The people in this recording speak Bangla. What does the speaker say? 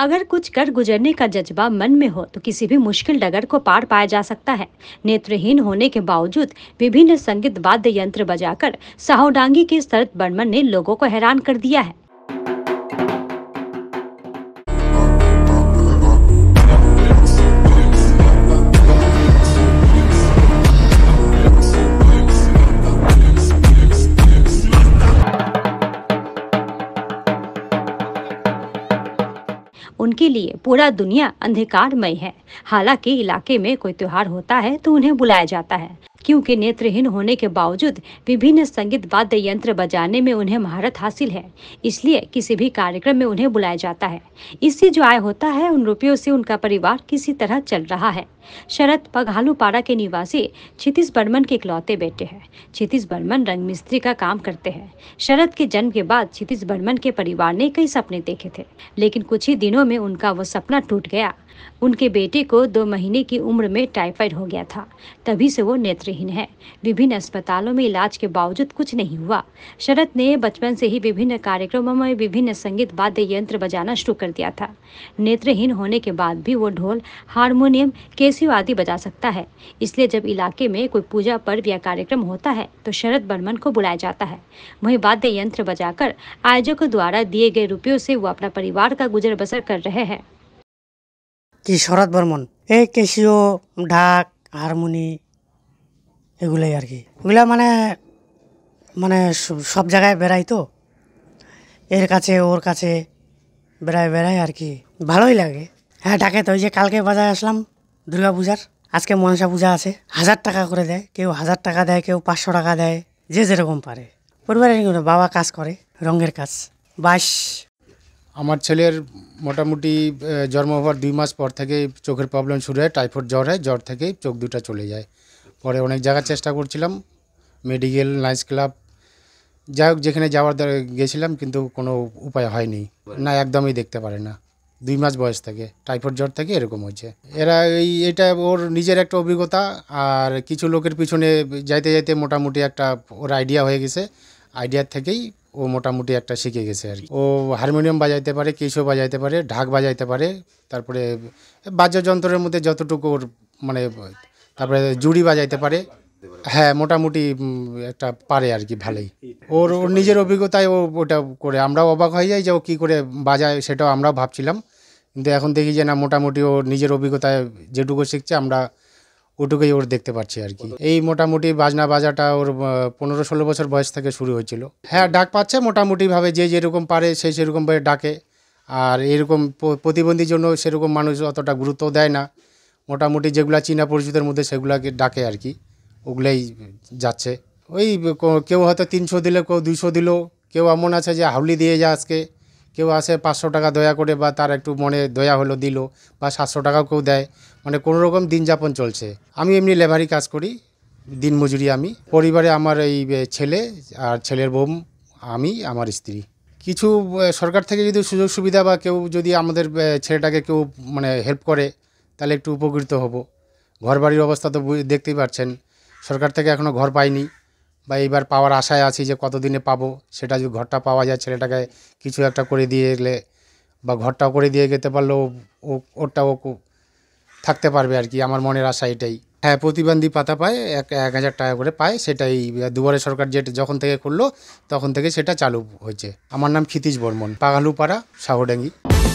अगर कुछ कर गुजरने का जज्बा मन में हो तो किसी भी मुश्किल डगर को पार पाया जा सकता है नेत्रहीन होने के बावजूद विभिन्न संगीत वाद्य यंत्र बजाकर साहोडांगी के शरत बर्मन ने लोगों को हैरान कर दिया है उनके लिए पूरा दुनिया अंधकारमय है हालांकि इलाके में कोई त्यौहार होता है तो उन्हें बुलाया जाता है क्योंकि नेत्रहीन होने के बावजूद विभिन्न संगीत वाद्य यंत्र बजाने में उन्हें महारत हासिल है इसलिए किसी भी कार्यक्रम में उन्हें बुलाया जाता है इससे जो आय होता है उन रुपयों से उनका परिवार किसी तरह चल रहा है शरद पघालूपाड़ा के निवासी क्षितिश बर्मन के इकलौते बेटे हैं क्षितिश बर्मन रंग मिस्त्री का काम करते हैं शरद के जन्म के बाद क्षितिश बर्मन के परिवार ने कई सपने देखे थे लेकिन कुछ ही दिनों में उनका वो सपना टूट गया उनके बेटे को दो महीने की उम्र में टाइफाइड हो गया था तभी से वो नेत्रहीन दिशाहीन है विभिन्न अस्पतालों में इलाज के बावजूद कुछ नहीं हुआ शरद ने बचपन से ही विभिन्न कार्यक्रमों में विभिन्न संगीत वाद्य यंत्र बजाना शुरू कर दिया था नेत्रहीन होने के बाद भी वो ढोल हारमोनियम केसियो आदि बजा सकता है इसलिए जब इलाके में कोई पूजा पर्व या कार्यक्रम होता है तो शरद बर्मन को बुलाया जाता है वही वाद्य यंत्र बजाकर आयोजकों द्वारा दिए गए रुपयों से वो अपना परिवार का गुजर बसर कर रहे हैं কি শরৎ বর্মন এই কেসিও ढाक हारमोनी এগুলোই আর কি এগুলো মানে মানে সব জায়গায় বেড়াই তো এর কাছে ওর কাছে বেড়ায় বেড়ায় আর কি ভালোই লাগে হ্যাঁ ডাকে তো ওই যে কালকে বাজারে আসলাম দুর্গা পূজার আজকে মনসা পূজা আছে হাজার টাকা করে দেয় কেউ হাজার টাকা দেয় কেউ পাঁচশো টাকা দেয় যে যেরকম পারে পরিবারের বাবা কাজ করে রঙের কাজ বাস আমার ছেলের মোটামুটি জন্ম হওয়ার দুই মাস পর থেকে চোখের প্রবলেম শুরু হয় টাইফয়েড জ্বর হয় জ্বর থেকেই চোখ দুটা চলে যায় পরে অনেক জায়গার চেষ্টা করছিলাম মেডিকেল নাইস ক্লাব যাই হোক যেখানে যাওয়ার গেছিলাম কিন্তু কোনো উপায় হয়নি না একদমই দেখতে পারে না দুই মাস বয়স থেকে টাইফয়েড জ্বর থেকে এরকম হয়েছে এরা এই এটা ওর নিজের একটা অভিজ্ঞতা আর কিছু লোকের পিছনে যাইতে যাইতে মোটামুটি একটা ওর আইডিয়া হয়ে গেছে আইডিয়ার থেকেই ও মোটামুটি একটা শিখে গেছে আর ও হারমোনিয়াম বাজাইতে পারে কেশো বাজাইতে পারে ঢাক বাজাইতে পারে তারপরে বাজ্যযন্ত্রের মধ্যে যতটুকু ওর মানে তারপরে জুড়ি বাজাইতে পারে হ্যাঁ মোটামুটি একটা পারে আর কি ভালোই ওর ওর নিজের অভিজ্ঞতায় ও ওটা করে আমরাও অবাক হয়ে যাই যে ও কী করে বাজায় সেটাও আমরাও ভাবছিলাম কিন্তু এখন দেখি যে না মোটামুটি ওর নিজের অভিজ্ঞতায় যেটুকু শিখছে আমরা ওটুকুই ওর দেখতে পাচ্ছি আর কি এই মোটামুটি বাজনা বাজাটা ওর পনেরো ষোলো বছর বয়স থেকে শুরু হয়েছিল হ্যাঁ ডাক পাচ্ছে মোটামুটিভাবে যে যেরকম পারে সে সেরকমভাবে ডাকে আর এরকম প্রতিবন্ধীর জন্য সেরকম মানুষ অতটা গুরুত্ব দেয় না মোটামুটি যেগুলো চীনা পরিচিতের মধ্যে সেগুলাকে ডাকে আর কি ওগুলোই যাচ্ছে ওই কেউ হয়তো তিনশো দিলে কেউ দুইশো দিল কেউ এমন আছে যে হাউলি দিয়ে যা আজকে কেউ আসে পাঁচশো টাকা দয়া করে বা তার একটু মনে দয়া হলো দিল বা সাতশো টাকাও কেউ দেয় মানে কোনো রকম দিন যাপন চলছে আমি এমনি লেবারি কাজ করি দিন মজুরি আমি পরিবারে আমার এই ছেলে আর ছেলের বোম আমি আমার স্ত্রী কিছু সরকার থেকে যদি সুযোগ সুবিধা বা কেউ যদি আমাদের ছেলেটাকে কেউ মানে হেল্প করে তাহলে একটু উপকৃত হব ঘর বাড়ির অবস্থা তো দেখতেই পাচ্ছেন সরকার থেকে এখনও ঘর পাইনি বা এইবার পাওয়ার আশায় আছি যে কতদিনে পাবো সেটা যদি ঘরটা পাওয়া যায় ছেলেটাকে কিছু একটা করে দিয়ে গেলে বা ঘরটাও করে দিয়ে যেতে পারলে ও ওরটা ও থাকতে পারবে আর কি আমার মনের আশা এটাই হ্যাঁ প্রতিবন্ধী পাতা পায় এক এক হাজার টাকা করে পায় সেটাই দুবারে সরকার যেটা যখন থেকে করলো তখন থেকে সেটা চালু হয়েছে আমার নাম ক্ষিতিশ বর্মন পাগালুপাড়া শাহডাঙ্গি